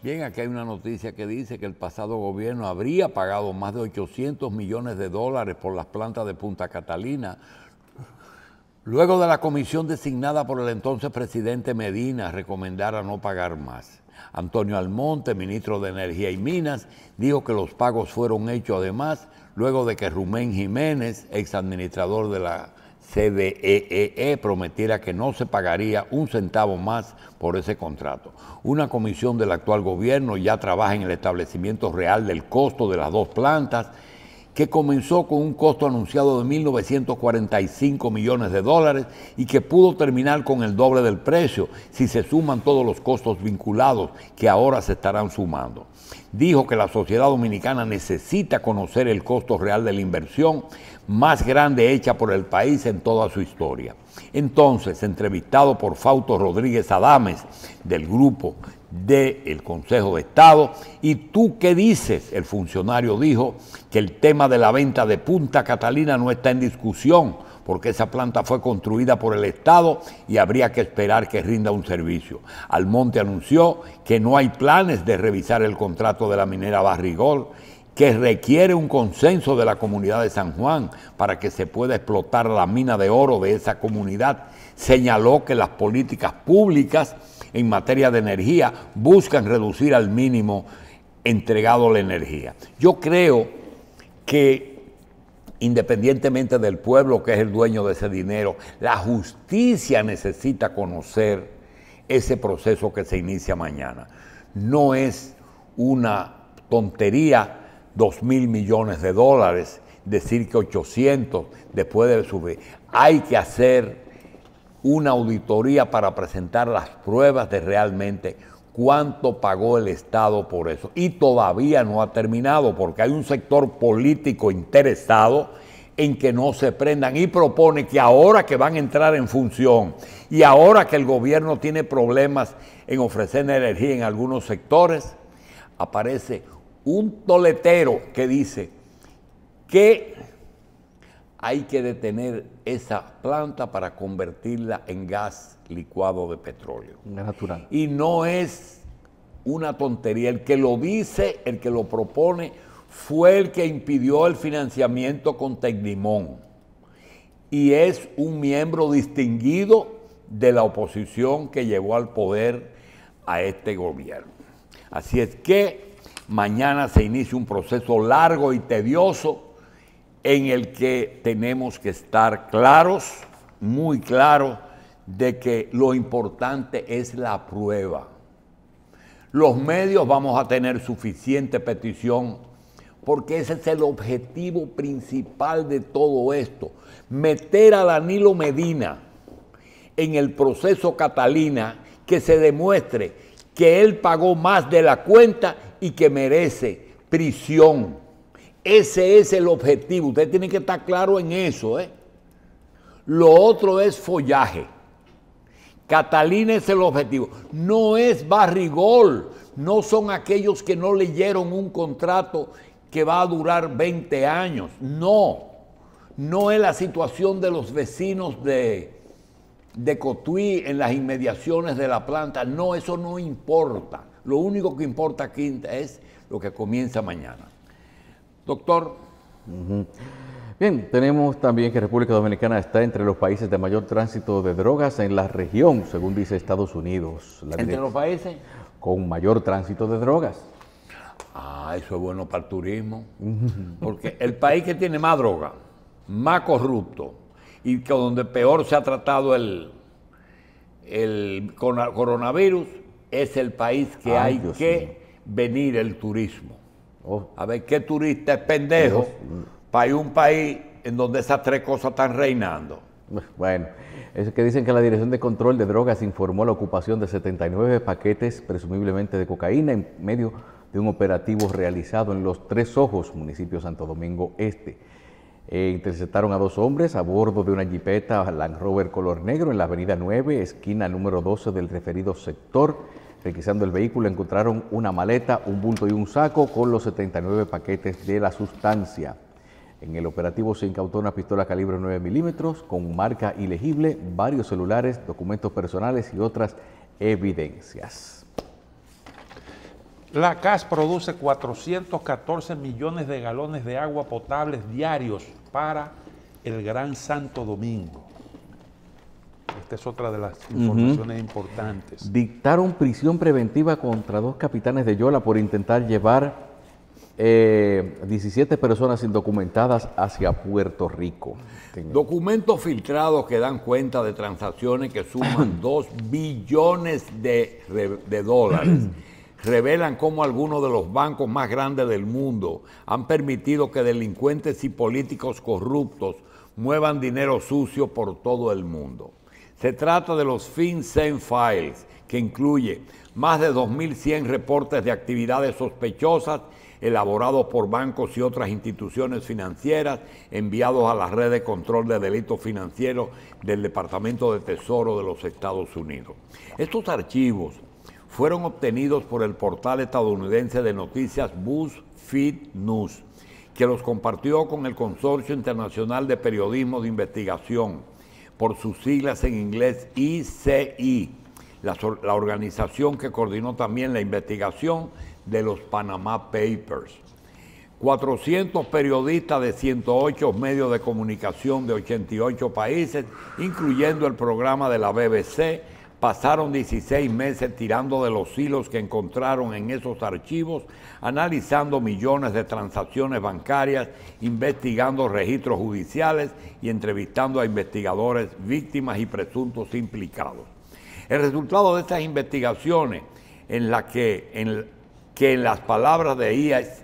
Bien, aquí hay una noticia que dice que el pasado gobierno habría pagado más de 800 millones de dólares por las plantas de Punta Catalina, luego de la comisión designada por el entonces presidente Medina recomendara no pagar más. Antonio Almonte, ministro de Energía y Minas, dijo que los pagos fueron hechos además luego de que Rumén Jiménez, ex administrador de la CDEE e e prometiera que no se pagaría un centavo más por ese contrato. Una comisión del actual gobierno ya trabaja en el establecimiento real del costo de las dos plantas que comenzó con un costo anunciado de 1.945 millones de dólares y que pudo terminar con el doble del precio si se suman todos los costos vinculados que ahora se estarán sumando. Dijo que la sociedad dominicana necesita conocer el costo real de la inversión más grande hecha por el país en toda su historia. Entonces, entrevistado por Fausto Rodríguez Adames del grupo del Consejo de Estado. ¿Y tú qué dices? El funcionario dijo que el tema de la venta de Punta Catalina no está en discusión porque esa planta fue construida por el Estado y habría que esperar que rinda un servicio. Almonte anunció que no hay planes de revisar el contrato de la minera Barrigol que requiere un consenso de la comunidad de San Juan para que se pueda explotar la mina de oro de esa comunidad. Señaló que las políticas públicas en materia de energía buscan reducir al mínimo entregado la energía. Yo creo que independientemente del pueblo que es el dueño de ese dinero, la justicia necesita conocer ese proceso que se inicia mañana. No es una tontería dos mil millones de dólares, decir que 800 después de subir. Hay que hacer una auditoría para presentar las pruebas de realmente cuánto pagó el Estado por eso. Y todavía no ha terminado porque hay un sector político interesado en que no se prendan y propone que ahora que van a entrar en función y ahora que el gobierno tiene problemas en ofrecer energía en algunos sectores, aparece un toletero que dice que hay que detener esa planta para convertirla en gas licuado de petróleo. Natural. Y no es una tontería. El que lo dice, el que lo propone, fue el que impidió el financiamiento con Tecnimón. Y es un miembro distinguido de la oposición que llevó al poder a este gobierno. Así es que mañana se inicia un proceso largo y tedioso en el que tenemos que estar claros, muy claros, de que lo importante es la prueba. Los medios vamos a tener suficiente petición porque ese es el objetivo principal de todo esto. Meter a Danilo Medina en el proceso Catalina, que se demuestre que él pagó más de la cuenta y que merece prisión ese es el objetivo. Usted tiene que estar claro en eso. ¿eh? Lo otro es follaje. Catalina es el objetivo. No es barrigol. No son aquellos que no leyeron un contrato que va a durar 20 años. No. No es la situación de los vecinos de, de Cotuí en las inmediaciones de la planta. No, eso no importa. Lo único que importa, Quinta, es lo que comienza mañana. Doctor. Bien, tenemos también que República Dominicana está entre los países de mayor tránsito de drogas en la región, según dice Estados Unidos. ¿Entre los países? Con mayor tránsito de drogas. Ah, eso es bueno para el turismo. Porque el país que tiene más droga, más corrupto, y que donde peor se ha tratado el, coronavirus, es el país que hay que venir el turismo. Oh. A ver qué turista es pendejo para ir a un país en donde esas tres cosas están reinando. Bueno, es que dicen que la Dirección de Control de Drogas informó la ocupación de 79 paquetes, presumiblemente de cocaína, en medio de un operativo realizado en Los Tres Ojos, municipio Santo Domingo Este. Eh, interceptaron a dos hombres a bordo de una jipeta Land Rover color negro en la avenida 9, esquina número 12 del referido sector Requisando el vehículo encontraron una maleta, un bulto y un saco con los 79 paquetes de la sustancia. En el operativo se incautó una pistola calibre 9 milímetros con marca ilegible, varios celulares, documentos personales y otras evidencias. La CAS produce 414 millones de galones de agua potables diarios para el Gran Santo Domingo. Esta es otra de las informaciones importantes. Dictaron prisión preventiva contra dos capitanes de Yola por intentar llevar 17 eh, personas indocumentadas hacia Puerto Rico. Documentos filtrados que dan cuenta de transacciones que suman 2 billones de dólares. revelan cómo algunos de los bancos más grandes del mundo han permitido que delincuentes y políticos corruptos muevan dinero sucio por todo el mundo. Se trata de los FinCEN Files, que incluye más de 2.100 reportes de actividades sospechosas elaborados por bancos y otras instituciones financieras, enviados a la red de control de delitos financieros del Departamento de Tesoro de los Estados Unidos. Estos archivos fueron obtenidos por el portal estadounidense de noticias BuzzFeed News, que los compartió con el Consorcio Internacional de Periodismo de Investigación por sus siglas en inglés ICI, la, organización que coordinó también la investigación de los Panama Papers. 400 periodistas de 108 medios de comunicación de 88 países, incluyendo el programa de la BBC Pasaron 16 meses tirando de los hilos que encontraron en esos archivos, analizando millones de transacciones bancarias, investigando registros judiciales y entrevistando a investigadores, víctimas y presuntos implicados. El resultado de estas investigaciones, en la que en, que en las palabras de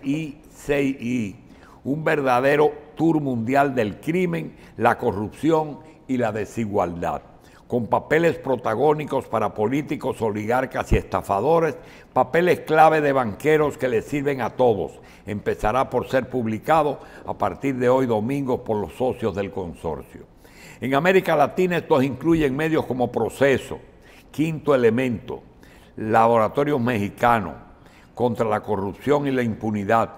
ICI, un verdadero tour mundial del crimen, la corrupción y la desigualdad con papeles protagónicos para políticos, oligarcas y estafadores, papeles clave de banqueros que les sirven a todos. Empezará por ser publicado a partir de hoy domingo por los socios del consorcio. En América Latina estos incluyen medios como Proceso, Quinto Elemento, Laboratorio Mexicano, Contra la Corrupción y la Impunidad,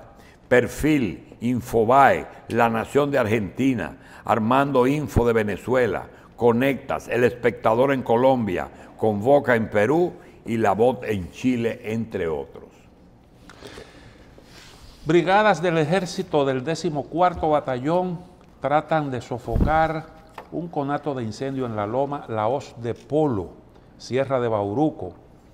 Perfil, Infobae, La Nación de Argentina, Armando Info de Venezuela, conectas el espectador en Colombia, Convoca en Perú y la Voz en Chile, entre otros. Brigadas del ejército del 14 Batallón tratan de sofocar un conato de incendio en la loma La Hoz de Polo, Sierra de Bauruco,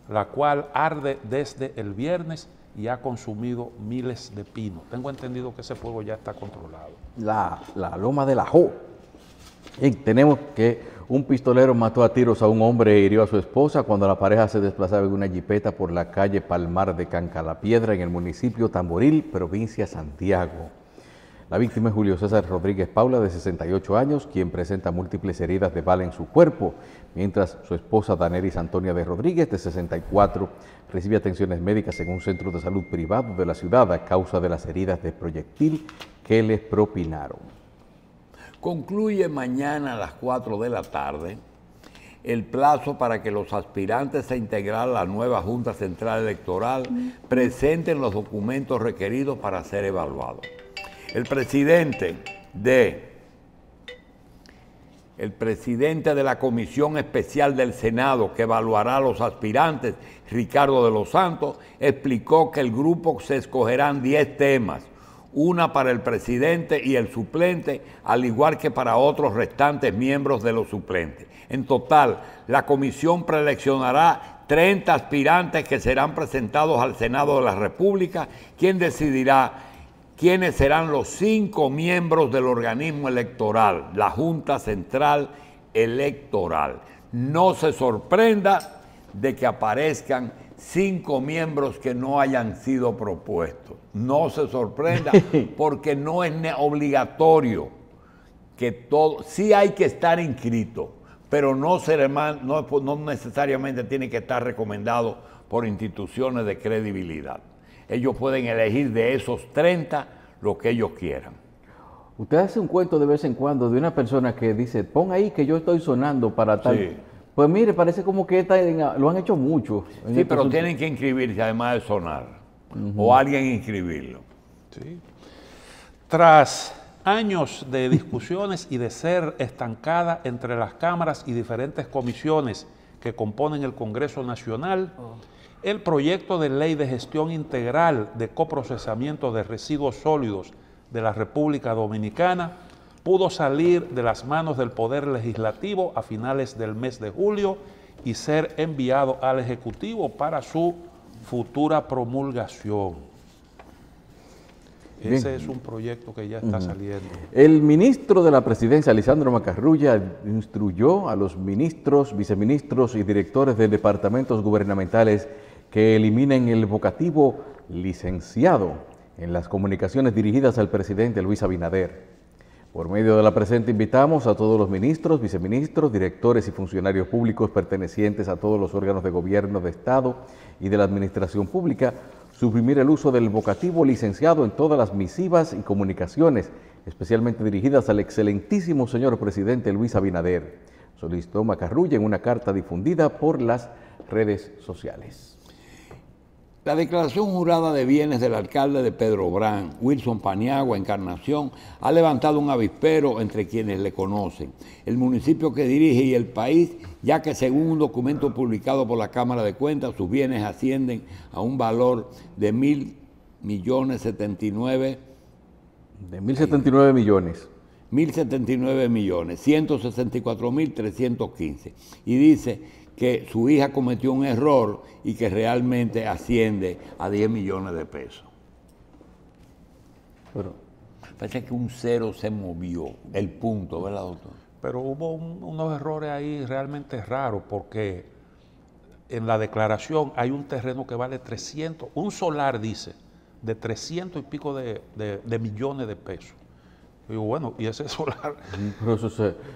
la cual arde desde el viernes y ha consumido miles de pinos. Tengo entendido que ese fuego ya está controlado. La, la loma de la tenemos que un pistolero mató a tiros a un hombre e hirió a su esposa cuando la pareja se desplazaba en una jipeta por la calle Palmar de Cancalapiedra en el municipio Tamboril, provincia Santiago. La víctima es Julio César Rodríguez Paula, de 68 años, quien presenta múltiples heridas de bala en su cuerpo, mientras su esposa Daneris Antonia de Rodríguez, de 64, recibe atenciones médicas en un centro de salud privado de la ciudad a causa de las heridas de proyectil que les propinaron. Concluye mañana a las 4 de la tarde el plazo para que los aspirantes a integrar la nueva Junta Central Electoral presenten los documentos requeridos para ser evaluados. El presidente de el presidente de la Comisión Especial del Senado que evaluará a los aspirantes, Ricardo de los Santos, explicó que el grupo se escogerán 10 temas una para el presidente y el suplente, al igual que para otros restantes miembros de los suplentes. En total, la comisión preeleccionará 30 aspirantes que serán presentados al Senado de la República, quien decidirá quiénes serán los cinco miembros del organismo electoral, la Junta Central Electoral. No se sorprenda de que aparezcan cinco miembros que no hayan sido propuestos. No se sorprenda porque no es obligatorio que todo, sí hay que estar inscrito, pero no, ser, no, no necesariamente tiene que estar recomendado por instituciones de credibilidad. Ellos pueden elegir de esos 30 lo que ellos quieran. Usted hace un cuento de vez en cuando de una persona que dice, pon ahí que yo estoy sonando para tal... Pues mire, parece como que lo han hecho mucho. Sí, este pero tienen que inscribirse, además de sonar. O alguien inscribirlo. Tras años de discusiones y de ser estancada entre las cámaras y diferentes comisiones que componen el Congreso Nacional, oh. el proyecto de ley de gestión integral de coprocesamiento de residuos sólidos de la República Dominicana pudo salir de las manos del Poder Legislativo a finales del mes de julio y ser enviado al Ejecutivo para su futura promulgación. Ese es un proyecto que ya está saliendo. El ministro de la Presidencia, Lisandro Macarrulla, instruyó a los ministros, viceministros y directores de departamentos gubernamentales que eliminen el vocativo licenciado en las comunicaciones dirigidas al presidente Luis Abinader. Por medio de la presente invitamos a todos los ministros, viceministros, directores y funcionarios públicos pertenecientes a todos los órganos de gobierno de Estado y de la Administración Pública suprimir el uso del vocativo licenciado en todas las misivas y comunicaciones, especialmente dirigidas al excelentísimo señor presidente Luis Abinader. Solicitó Macarrulla en una carta difundida por las redes sociales. La declaración jurada de bienes del alcalde de Pedro Brán, Wilson Paniagua, Encarnación, ha levantado un avispero entre quienes le conocen, el municipio que dirige y el país, ya que según un documento publicado por la Cámara de Cuentas, sus bienes ascienden a un valor de mil millones 79. De mil millones. 1.079 millones, 164.315. Y dice que su hija cometió un error y que realmente asciende a 10 millones de pesos. Pero parece que un cero se movió, el punto, ¿verdad, doctor? Pero hubo unos errores ahí realmente raros porque en la declaración hay un terreno que vale 300, un solar dice, de 300 y pico de millones de pesos. Yo digo, bueno, ¿y ese solar?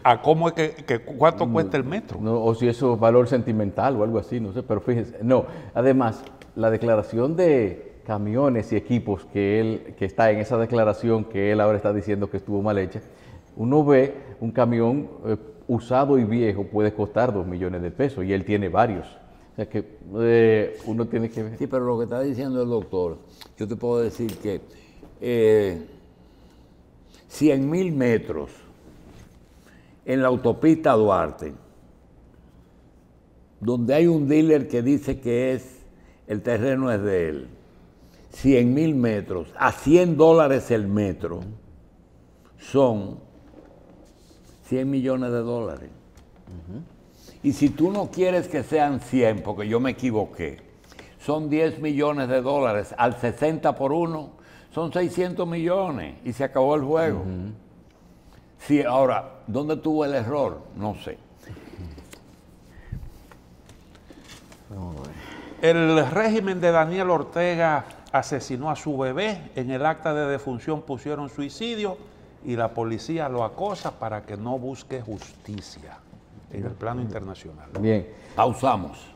¿A cómo que, cuánto mm, cuesta el metro? o si eso es valor sentimental o algo así, no sé, pero fíjense. No, además, la declaración de camiones y equipos que él, que está en esa declaración que él ahora está diciendo que estuvo mal hecha, uno ve un camión eh, usado y viejo puede costar dos millones de pesos y él tiene varios. O sea que eh, uno tiene que ver. Sí, pero lo que está diciendo el doctor, yo te puedo decir que eh, 100 mil metros en la autopista Duarte, donde hay un dealer que dice que es el terreno es de él. 100 mil metros, a 100 dólares el metro, son 100 millones de dólares. Y si tú no quieres que sean 100, porque yo me equivoqué, son 10 millones de dólares al 60 por 1, son 600 millones y se acabó el juego. ahora, ¿dónde tuvo el error? No sé. El régimen de Daniel Ortega asesinó a su bebé, en el acta de defunción pusieron suicidio y la policía lo acosa para que no busque justicia en el plano internacional. Bien, pausamos.